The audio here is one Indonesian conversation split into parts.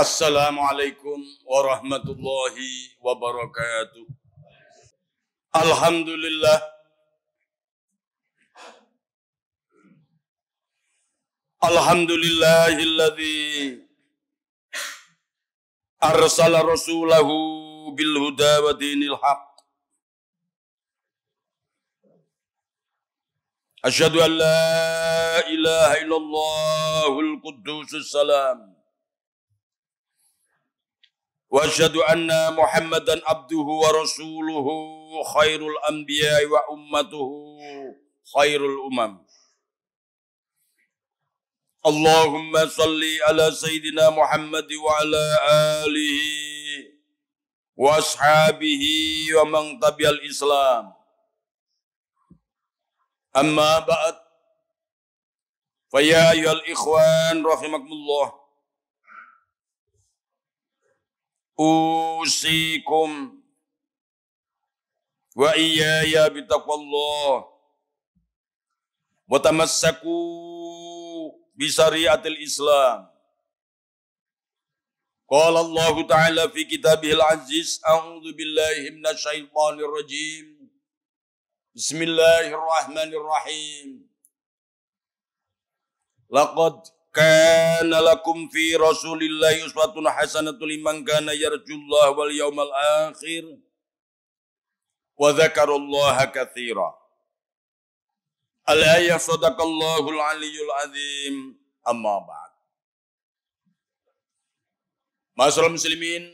السلام عليكم ورحمة الله وبركاته الحمد لله الحمد لله الذي أرسل رسوله بالهدى ودين الحق أشهد أن لا إله إلا الله القدوس السلام واشهد ان محمدا عبده ورسوله خير الانبياء وامته خير الامم اللهم صل على سيدنا محمد وعلى اله واصحابه ومن تبع الاسلام اما بعد فيا ايها الاخوان رحمكم الله أوصيكم وإياي بتقوى الله وتمسكوا بشريعة الإسلام قال الله تعالى في كتابه العزيز أعوذ بالله من الشيطان الرجيم بسم الله الرحمن الرحيم لقد kana lakum fi rasulillahi uswatun hasanatul liman kana yarjullaha wal yawmal akhir wa dzakarallaha katsira al sadaqallahu al aliyul azim amma ba'd Masyarakat muslimin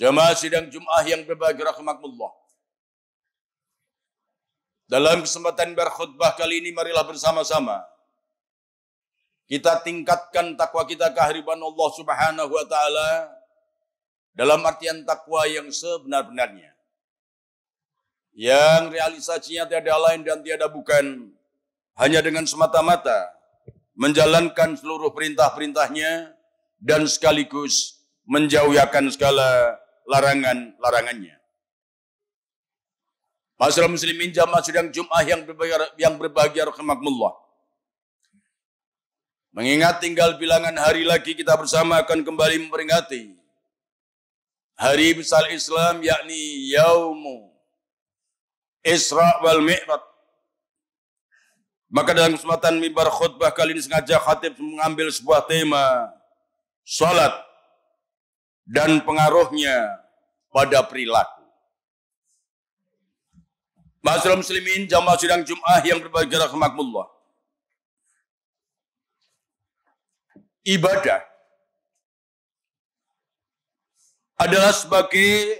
Jamaah sidang Jum'ah yang berbahagia rahmatullah. Dalam kesempatan berkhutbah kali ini marilah bersama-sama kita tingkatkan takwa kita kehariban Allah Subhanahu wa taala dalam artian takwa yang sebenar-benarnya. Yang realisasinya tiada lain dan tiada bukan hanya dengan semata-mata menjalankan seluruh perintah-perintahnya dan sekaligus menjauhkan segala larangan-larangannya. Masalah muslimin jamaah sidang Jum'ah yang berbahagia, yang Mengingat tinggal bilangan hari lagi kita bersama akan kembali memperingati hari besar Islam yakni Yaumu Isra wal Mi'raj. Maka dalam kesempatan mimbar khutbah kali ini sengaja khatib mengambil sebuah tema salat dan pengaruhnya pada perilaku. Masyarakat muslimin jamaah sidang Jum'ah yang berbahagia rahmatullah. ibadah adalah sebagai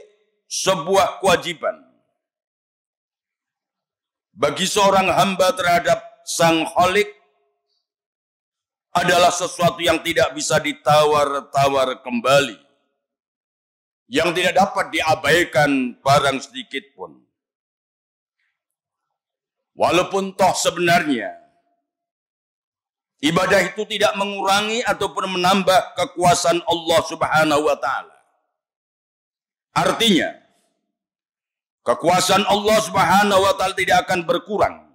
sebuah kewajiban bagi seorang hamba terhadap sang holik adalah sesuatu yang tidak bisa ditawar-tawar kembali. Yang tidak dapat diabaikan barang sedikit pun. Walaupun toh sebenarnya Ibadah itu tidak mengurangi ataupun menambah kekuasaan Allah Subhanahu wa taala. Artinya, kekuasaan Allah Subhanahu wa taala tidak akan berkurang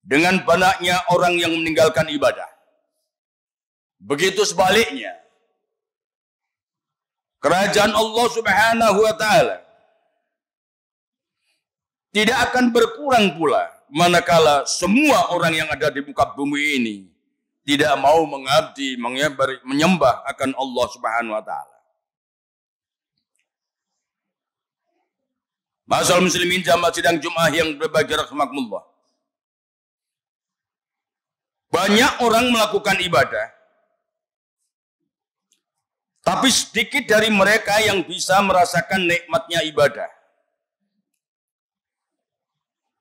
dengan banyaknya orang yang meninggalkan ibadah. Begitu sebaliknya, kerajaan Allah Subhanahu wa taala tidak akan berkurang pula manakala semua orang yang ada di muka bumi ini tidak mau mengabdi, menyembah akan Allah Subhanahu wa taala. Masalah muslimin jamaah sidang Jumat yang berbahagia rahmatullah. Banyak orang melakukan ibadah. Tapi sedikit dari mereka yang bisa merasakan nikmatnya ibadah.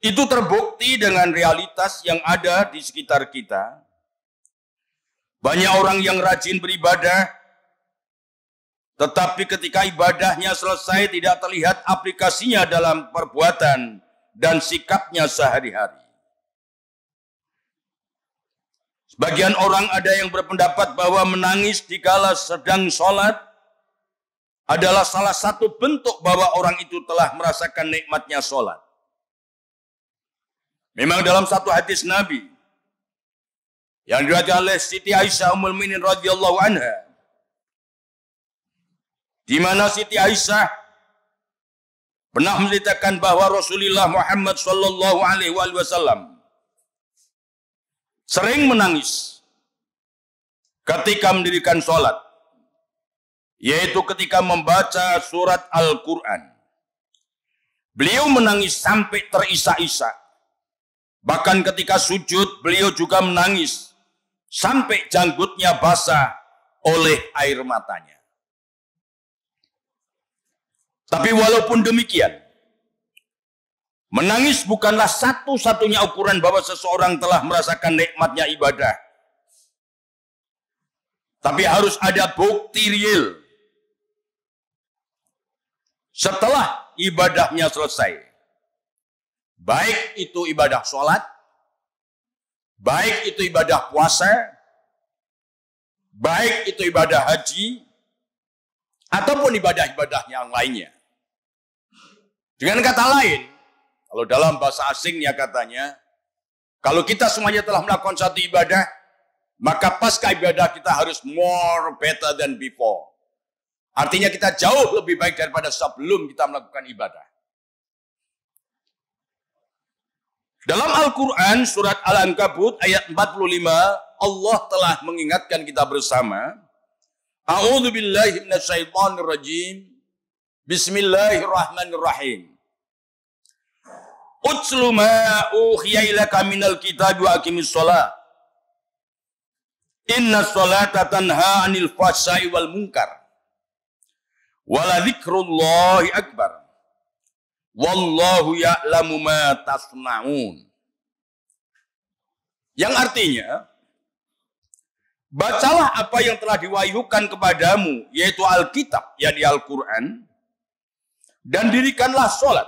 Itu terbukti dengan realitas yang ada di sekitar kita. Banyak orang yang rajin beribadah, tetapi ketika ibadahnya selesai tidak terlihat aplikasinya dalam perbuatan dan sikapnya sehari-hari. Sebagian orang ada yang berpendapat bahwa menangis di dikala sedang sholat adalah salah satu bentuk bahwa orang itu telah merasakan nikmatnya sholat. Memang dalam satu hadis Nabi, yang diriwayatkan oleh Siti Aisyah Ummul Minin radhiyallahu anha. Di mana Siti Aisyah pernah menceritakan bahwa Rasulullah Muhammad sallallahu alaihi wasallam sering menangis ketika mendirikan sholat, yaitu ketika membaca surat Al-Quran. Beliau menangis sampai terisak-isak. Bahkan ketika sujud, beliau juga menangis sampai janggutnya basah oleh air matanya. Tapi walaupun demikian, menangis bukanlah satu-satunya ukuran bahwa seseorang telah merasakan nikmatnya ibadah. Tapi harus ada bukti real. Setelah ibadahnya selesai, baik itu ibadah sholat, Baik itu ibadah puasa, baik itu ibadah haji, ataupun ibadah-ibadah yang lainnya. Dengan kata lain, kalau dalam bahasa asingnya katanya, kalau kita semuanya telah melakukan satu ibadah, maka pasca ibadah kita harus more better than before. Artinya kita jauh lebih baik daripada sebelum kita melakukan ibadah. Dalam Al-Quran surat Al-Ankabut ayat 45 Allah telah mengingatkan kita bersama. A'udhu billahi minasyaitanir rajim. Bismillahirrahmanirrahim. Utslu ma'u khiyailaka minal kitab wa akimis sholat. Inna sholata tanha 'anil wal munkar. Wa akbar. Wallahu ya'lamu ma tasna'un. Yang artinya, bacalah apa yang telah diwahyukan kepadamu, yaitu Alkitab, yakni Al-Quran, dan dirikanlah sholat.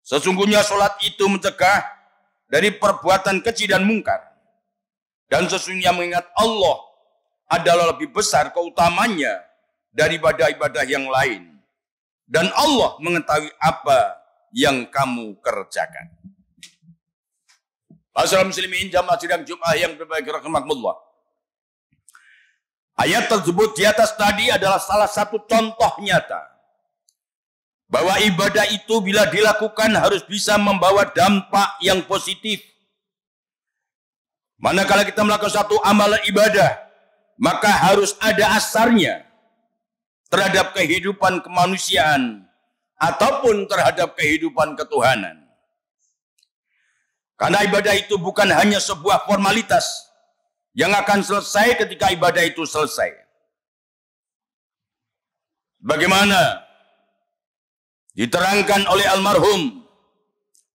Sesungguhnya sholat itu mencegah dari perbuatan keji dan mungkar. Dan sesungguhnya mengingat Allah adalah lebih besar keutamanya daripada ibadah yang lain dan Allah mengetahui apa yang kamu kerjakan. Masalah jamaah sidang Jum'ah yang berbahagia rahmatullah. Ayat tersebut di atas tadi adalah salah satu contoh nyata bahwa ibadah itu bila dilakukan harus bisa membawa dampak yang positif. Manakala kita melakukan satu amalan ibadah, maka harus ada asarnya, terhadap kehidupan kemanusiaan ataupun terhadap kehidupan ketuhanan. Karena ibadah itu bukan hanya sebuah formalitas yang akan selesai ketika ibadah itu selesai. Bagaimana diterangkan oleh almarhum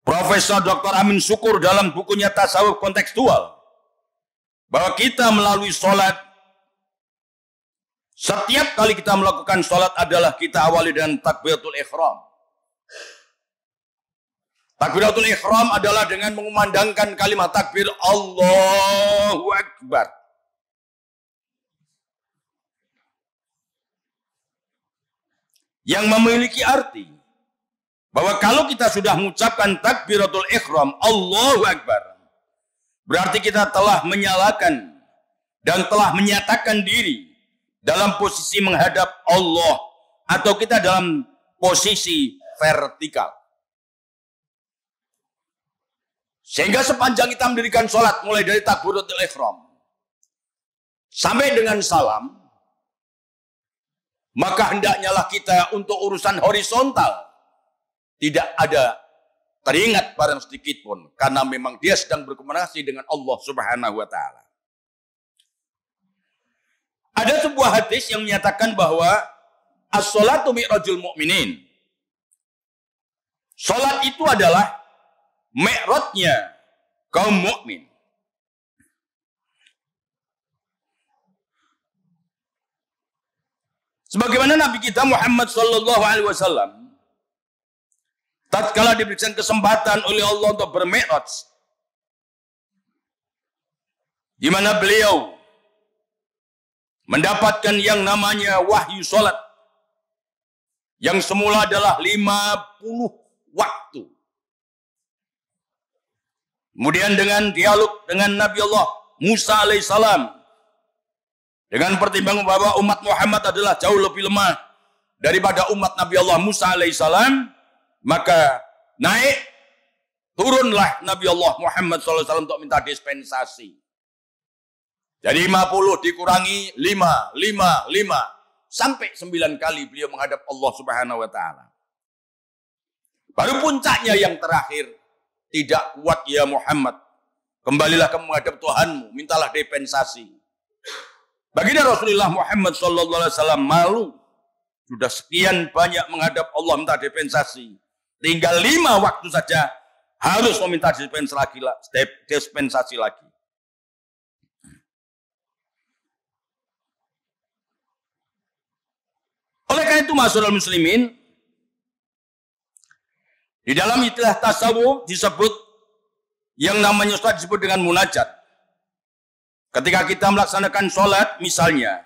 Profesor Dr. Amin Syukur dalam bukunya Tasawuf Kontekstual bahwa kita melalui sholat setiap kali kita melakukan sholat adalah kita awali dengan takbiratul ikhram. Takbiratul ikhram adalah dengan mengumandangkan kalimat takbir Allahu Akbar. Yang memiliki arti bahwa kalau kita sudah mengucapkan takbiratul ikhram Allahu Akbar berarti kita telah menyalakan dan telah menyatakan diri dalam posisi menghadap Allah atau kita dalam posisi vertikal. Sehingga sepanjang kita mendirikan sholat mulai dari takbiratul ikhram sampai dengan salam, maka hendaknya lah kita untuk urusan horizontal tidak ada teringat barang sedikit pun karena memang dia sedang berkomunikasi dengan Allah Subhanahu wa taala. Ada sebuah hadis yang menyatakan bahwa as-salatu mi'rajul mu'minin. Salat itu adalah mi'rajnya kaum mukmin. Sebagaimana Nabi kita Muhammad Sallallahu Alaihi Wasallam tatkala diberikan kesempatan oleh Allah untuk bermi'raj di mana beliau mendapatkan yang namanya wahyu sholat. Yang semula adalah 50 waktu. Kemudian dengan dialog dengan Nabi Allah Musa alaihissalam. Dengan pertimbangan bahwa umat Muhammad adalah jauh lebih lemah daripada umat Nabi Allah Musa alaihissalam. Maka naik, turunlah Nabi Allah Muhammad SAW untuk minta dispensasi. Jadi 50 dikurangi 5, 5, 5. Sampai 9 kali beliau menghadap Allah subhanahu wa ta'ala. Baru puncaknya yang terakhir. Tidak kuat ya Muhammad. Kembalilah kamu menghadap Tuhanmu. Mintalah depensasi. Baginda Rasulullah Muhammad Wasallam malu. Sudah sekian banyak menghadap Allah minta depensasi. Tinggal lima waktu saja harus meminta dispensasi lagi, dispensasi lagi. Oleh karena itu masyarakat muslimin, di dalam istilah tasawuf disebut yang namanya sholat disebut dengan munajat. Ketika kita melaksanakan sholat misalnya,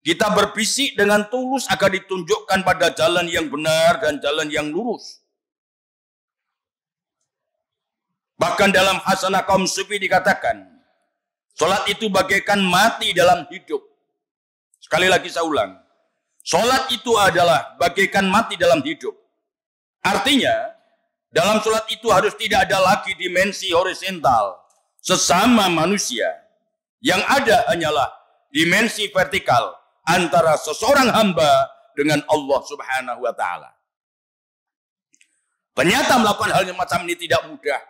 kita berbisik dengan tulus agar ditunjukkan pada jalan yang benar dan jalan yang lurus. Bahkan dalam hasanah kaum sufi dikatakan, sholat itu bagaikan mati dalam hidup. Sekali lagi saya ulang, Sholat itu adalah bagaikan mati dalam hidup. Artinya, dalam sholat itu harus tidak ada lagi dimensi horizontal. Sesama manusia. Yang ada hanyalah dimensi vertikal antara seseorang hamba dengan Allah subhanahu wa ta'ala. Ternyata melakukan hal yang macam ini tidak mudah.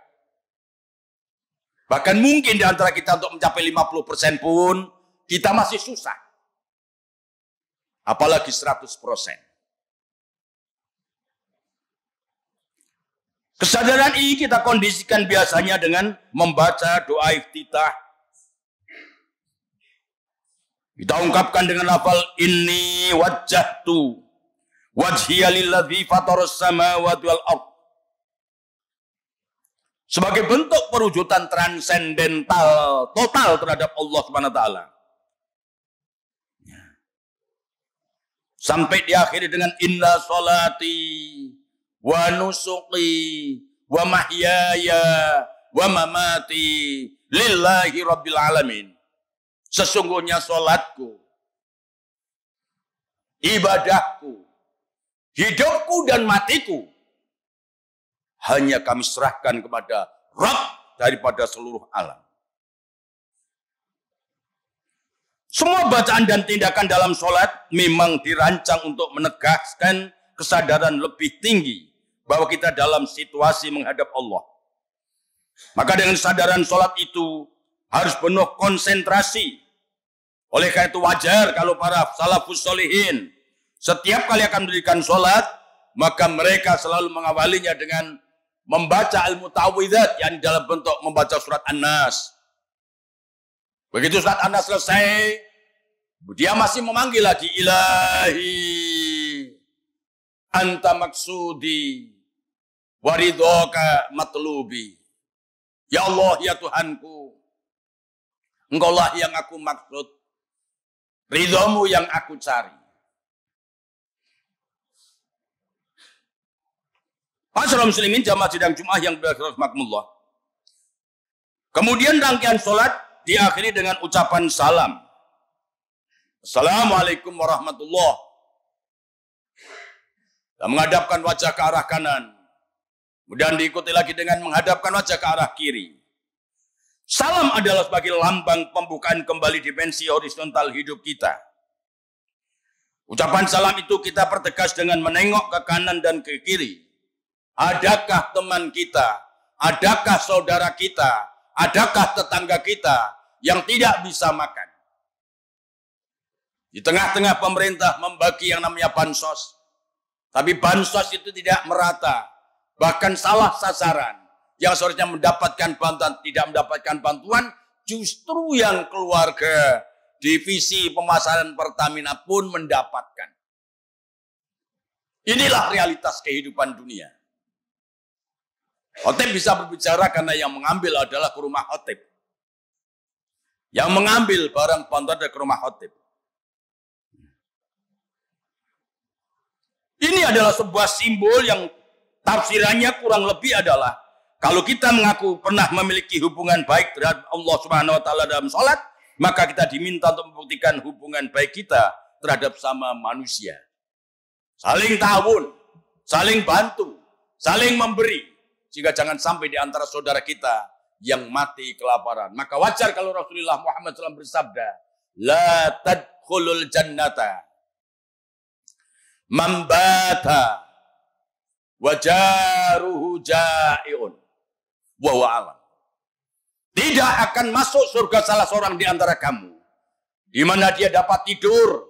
Bahkan mungkin di antara kita untuk mencapai 50% pun, kita masih susah. Apalagi 100%. Kesadaran ini kita kondisikan biasanya dengan membaca doa iftitah. Kita ungkapkan dengan lafal ini wajah tu wajhiya lilladzi fataras samawati Sebagai bentuk perwujudan transendental total terhadap Allah Subhanahu wa taala. Sampai diakhiri dengan inna salati wa nusuki wa mahyaya wa mamati lillahi rabbil alamin. Sesungguhnya solatku, ibadahku, hidupku dan matiku hanya kami serahkan kepada Rabb daripada seluruh alam. Semua bacaan dan tindakan dalam sholat memang dirancang untuk menegaskan kesadaran lebih tinggi bahwa kita dalam situasi menghadap Allah. Maka dengan kesadaran sholat itu harus penuh konsentrasi. Oleh karena itu wajar kalau para salafus solihin setiap kali akan mendirikan sholat, maka mereka selalu mengawalinya dengan membaca ilmu ta'widat yang dalam bentuk membaca surat An-Nas. Begitu surat An-Nas selesai, dia masih memanggil lagi, ilahi, anta maksudi, waridoka matlubi. Ya Allah, ya Tuhanku, engkaulah yang aku maksud, ridhomu yang aku cari. Masyarakat muslimin jamaah sidang Jum'ah yang berasal makmullah. Kemudian rangkaian sholat diakhiri dengan ucapan salam. Assalamualaikum warahmatullahi Dan menghadapkan wajah ke arah kanan. Kemudian diikuti lagi dengan menghadapkan wajah ke arah kiri. Salam adalah sebagai lambang pembukaan kembali dimensi horizontal hidup kita. Ucapan salam itu kita pertegas dengan menengok ke kanan dan ke kiri. Adakah teman kita? Adakah saudara kita? Adakah tetangga kita yang tidak bisa makan? Di tengah-tengah pemerintah membagi yang namanya bansos. Tapi bansos itu tidak merata. Bahkan salah sasaran. Yang seharusnya mendapatkan bantuan, tidak mendapatkan bantuan. Justru yang keluarga divisi pemasaran Pertamina pun mendapatkan. Inilah realitas kehidupan dunia. Khotib bisa berbicara karena yang mengambil adalah ke rumah Otip. Yang mengambil barang bantuan dari ke rumah Otip. Ini adalah sebuah simbol yang tafsirannya kurang lebih adalah kalau kita mengaku pernah memiliki hubungan baik terhadap Allah Subhanahu wa taala dalam salat, maka kita diminta untuk membuktikan hubungan baik kita terhadap sama manusia. Saling tahun, saling bantu, saling memberi. Jika jangan sampai di antara saudara kita yang mati kelaparan. Maka wajar kalau Rasulullah Muhammad SAW bersabda, La tadkhulul jannata mambata wajaruhu ja'iun wa alam. Tidak akan masuk surga salah seorang di antara kamu di mana dia dapat tidur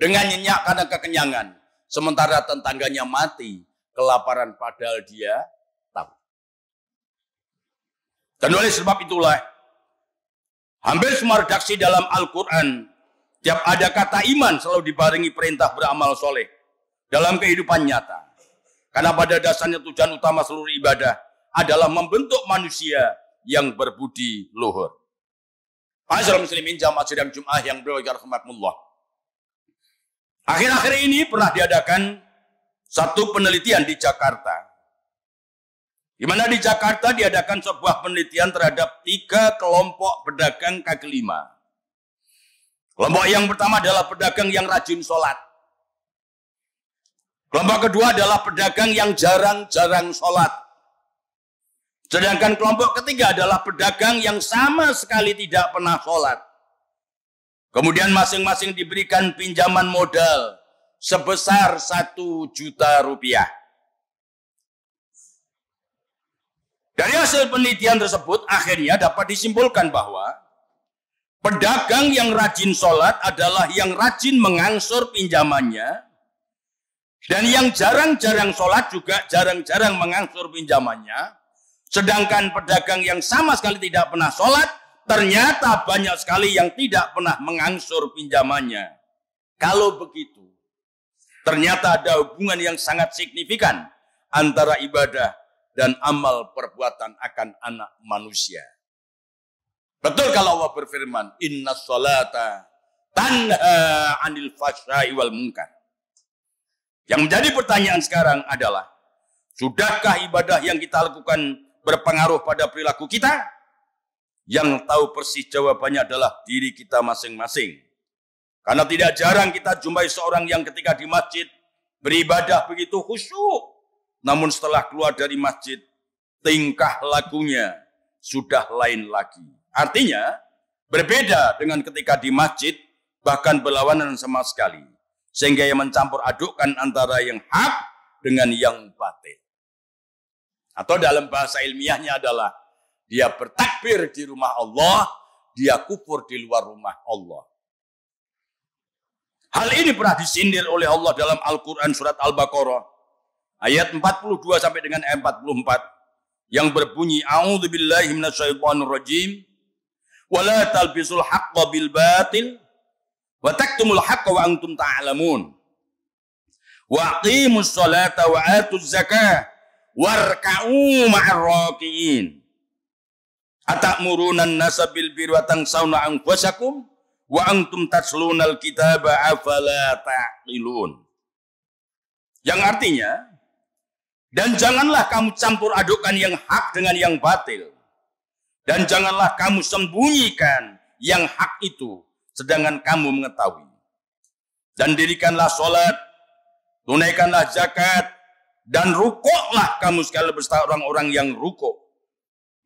dengan nyenyak karena kekenyangan sementara tetangganya mati kelaparan padahal dia tahu. Dan oleh sebab itulah hampir semua redaksi dalam Al-Qur'an tiap ada kata iman selalu dibarengi perintah beramal soleh dalam kehidupan nyata. Karena pada dasarnya tujuan utama seluruh ibadah adalah membentuk manusia yang berbudi luhur. Masyarakat muslimin jamaah sidang Jum'ah yang berwajah rahmatullah. Akhir-akhir ini pernah diadakan satu penelitian di Jakarta. Di mana di Jakarta diadakan sebuah penelitian terhadap tiga kelompok pedagang kaki lima. Kelompok yang pertama adalah pedagang yang rajin sholat. Kelompok kedua adalah pedagang yang jarang-jarang sholat. Sedangkan kelompok ketiga adalah pedagang yang sama sekali tidak pernah sholat. Kemudian masing-masing diberikan pinjaman modal sebesar satu juta rupiah. Dari hasil penelitian tersebut akhirnya dapat disimpulkan bahwa pedagang yang rajin sholat adalah yang rajin mengangsur pinjamannya dan yang jarang-jarang sholat juga jarang-jarang mengangsur pinjamannya. Sedangkan pedagang yang sama sekali tidak pernah sholat, ternyata banyak sekali yang tidak pernah mengangsur pinjamannya. Kalau begitu, ternyata ada hubungan yang sangat signifikan antara ibadah dan amal perbuatan akan anak manusia. Betul kalau Allah berfirman, Inna sholata tanha anil fashai wal munkar. Yang menjadi pertanyaan sekarang adalah, sudahkah ibadah yang kita lakukan berpengaruh pada perilaku kita? Yang tahu persis jawabannya adalah diri kita masing-masing. Karena tidak jarang kita jumpai seorang yang ketika di masjid beribadah begitu khusyuk. Namun setelah keluar dari masjid, tingkah lakunya sudah lain lagi. Artinya, berbeda dengan ketika di masjid, bahkan berlawanan sama sekali. Sehingga ia mencampur adukkan antara yang hak dengan yang batil. Atau dalam bahasa ilmiahnya adalah dia bertakbir di rumah Allah, dia kufur di luar rumah Allah. Hal ini pernah disindir oleh Allah dalam Al-Quran surat Al-Baqarah. Ayat 42 sampai dengan ayat 44. Yang berbunyi, A'udhu billahi rajim. Wa talbisul haqqa bil batil. Wa taktumul haqqa wa antum ta'lamun. Wa aqimus salata wa atuz zakah warka'u ma'ar raki'in. Atakmuruna an-nasa bil birri wa tansawna anfusakum wa antum taslunal kitaba afala ta'qilun. Yang artinya, dan janganlah kamu campur adukan yang hak dengan yang batil. Dan janganlah kamu sembunyikan yang hak itu sedangkan kamu mengetahui. Dan dirikanlah sholat, tunaikanlah zakat, dan rukuklah kamu sekali besta orang-orang yang rukuk.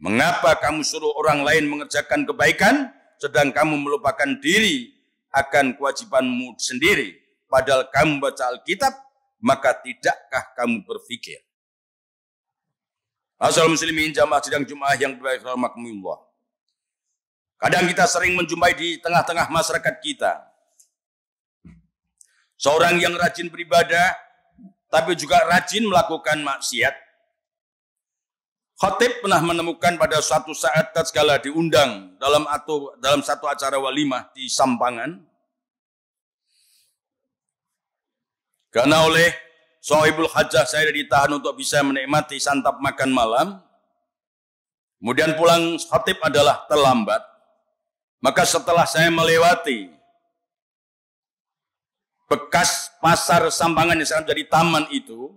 Mengapa kamu suruh orang lain mengerjakan kebaikan, sedang kamu melupakan diri akan kewajibanmu sendiri, padahal kamu baca Alkitab, maka tidakkah kamu berpikir? Asal muslimin jamaah sidang Jumat yang berbaik Kadang kita sering menjumpai di tengah-tengah masyarakat kita. Seorang yang rajin beribadah, tapi juga rajin melakukan maksiat. Khotib pernah menemukan pada suatu saat tatkala diundang dalam atau dalam satu acara walimah di Sampangan. Karena oleh Sohibul Hajah saya ditahan untuk bisa menikmati santap makan malam. Kemudian pulang khotib adalah terlambat. Maka setelah saya melewati bekas pasar Sambangan yang sekarang jadi taman itu,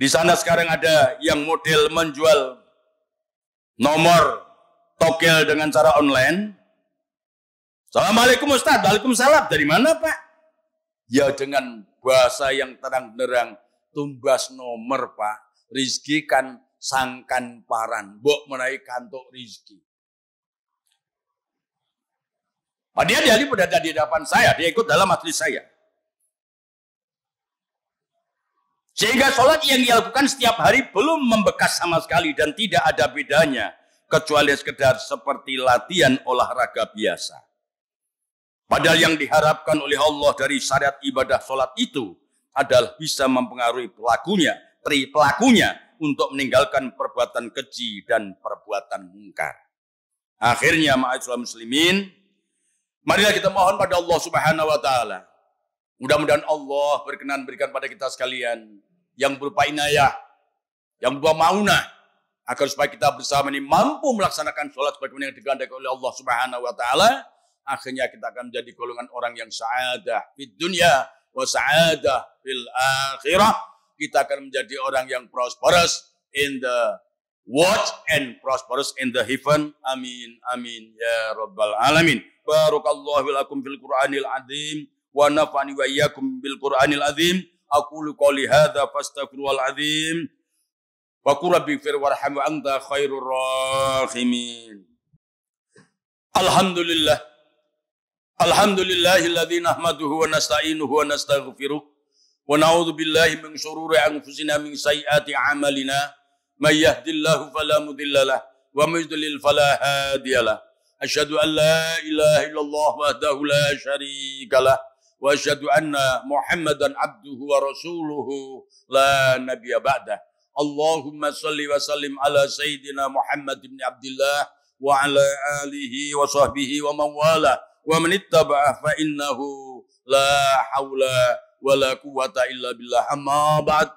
di sana sekarang ada yang model menjual nomor tokel dengan cara online. Assalamualaikum Ustaz. Waalaikumsalam. Dari mana Pak? Ya dengan bahasa yang terang benderang. Tumbas nomor Pak. Rizki kan sangkan paran. Bok menaik kantuk rizki. Padahal dia ahli berada di depan saya, dia ikut dalam majelis saya. Sehingga sholat yang ia lakukan setiap hari belum membekas sama sekali dan tidak ada bedanya. Kecuali sekedar seperti latihan olahraga biasa. Padahal yang diharapkan oleh Allah dari syariat ibadah sholat itu adalah bisa mempengaruhi pelakunya, tri pelakunya untuk meninggalkan perbuatan keji dan perbuatan mungkar. Akhirnya ma'asyiral muslimin, Marilah kita mohon pada Allah Subhanahu wa taala. Mudah-mudahan Allah berkenan berikan pada kita sekalian yang berupa inayah, yang berupa mauna agar supaya kita bersama ini mampu melaksanakan sholat sebagaimana yang digandai oleh Allah Subhanahu wa taala akhirnya kita akan menjadi golongan orang yang sa'adah di dunia wa sa'adah fil akhirah kita akan menjadi orang yang prosperous in the world and prosperous in the heaven amin amin ya rabbal alamin Barakallahu lakum fil Qur'anil azim wa nafa'ani wa iyyakum bil Qur'anil azim. Aqulu qawli hadza fastaghfirullahal azim. Wa qur rabbi fir warham anta khairur rahimin. Alhamdulillah. Alhamdulillahilladzi nahmaduhu wa nasta'inuhu wa nastaghfiruh. ونعوذ بالله من شرور أنفسنا من سيئات أعمالنا من يهد الله فلا مضل له ومن يضلل فلا هادي له أشهد أن لا إله إلا الله وحده لا شريك له وأشهد أن محمدا عبده ورسوله لا نبي بعده اللهم صل وسلم على سيدنا محمد بن عبد الله وعلى آله وصحبه ومن والاه ومن اتبع فإنه لا حول ولا قوة إلا بالله أما بعد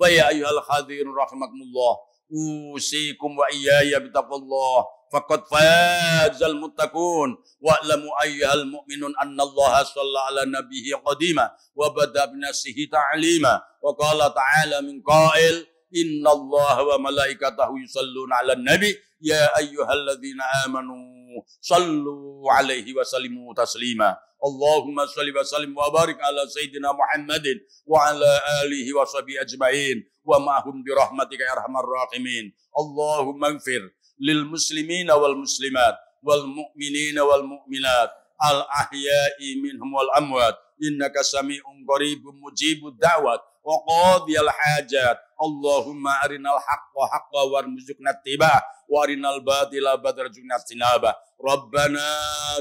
فيا أيها الحاضرين رحمكم الله أوصيكم وإياي بتقوى الله فقد فاز المتقون واعلموا ايها المؤمنون ان الله صلى على نبيه قديما وبدا بنفسه تعليما وقال تعالى من قائل ان الله وملائكته يصلون على النبي يا ايها الذين امنوا صلوا عليه وسلموا تسليما اللهم صل وسلم وبارك على سيدنا محمد وعلى اله وصحبه اجمعين وما هم برحمتك يا ارحم الراحمين اللهم اغفر lil Muslimin wal muslimat wal Mu'minin wal mu'minat al ahya'i minhum wal amwat innaka sami'un qaribun mujibud da'wat wa qadiyal hajat Allahumma arinal haqqa haqqa warzuqna tibah wa arinal batila batarjuna tinaba rabbana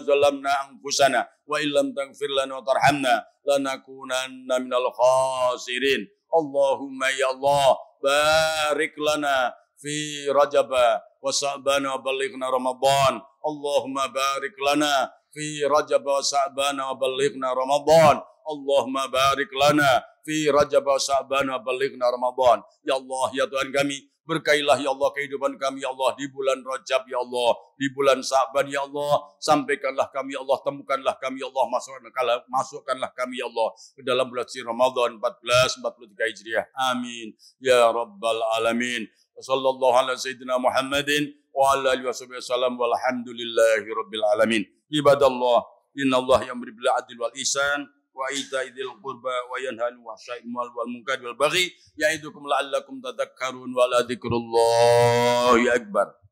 zalamna anfusana wa illam taghfir lana wa tarhamna lanakunanna minal khasirin Allahumma ya Allah barik lana في رجب وشعبان وبلغنا رمضان اللهم بارك لنا في رجب وشعبان وبلغنا رمضان اللهم بارك لنا fi rajab sa'ban wa balighna ramadan ya Allah ya Tuhan kami berkailah ya Allah kehidupan kami ya Allah di bulan Rajab ya Allah di bulan Sa'ban ya Allah sampaikanlah kami ya Allah temukanlah kami ya Allah masukkanlah masukkanlah kami ya Allah ke dalam bulan Ramadan 1443 Hijriah amin ya rabbal alamin وصلى الله على سيدنا محمد وعلى اله وصحبه وسلم والحمد لله رب العالمين عباد الله ان الله يامر بالعدل والاحسان وايتاء ذي القربى وينهى عن الفحشاء والمنكر والبغي يعظكم لعلكم تذكرون ولذكر ذكر الله اكبر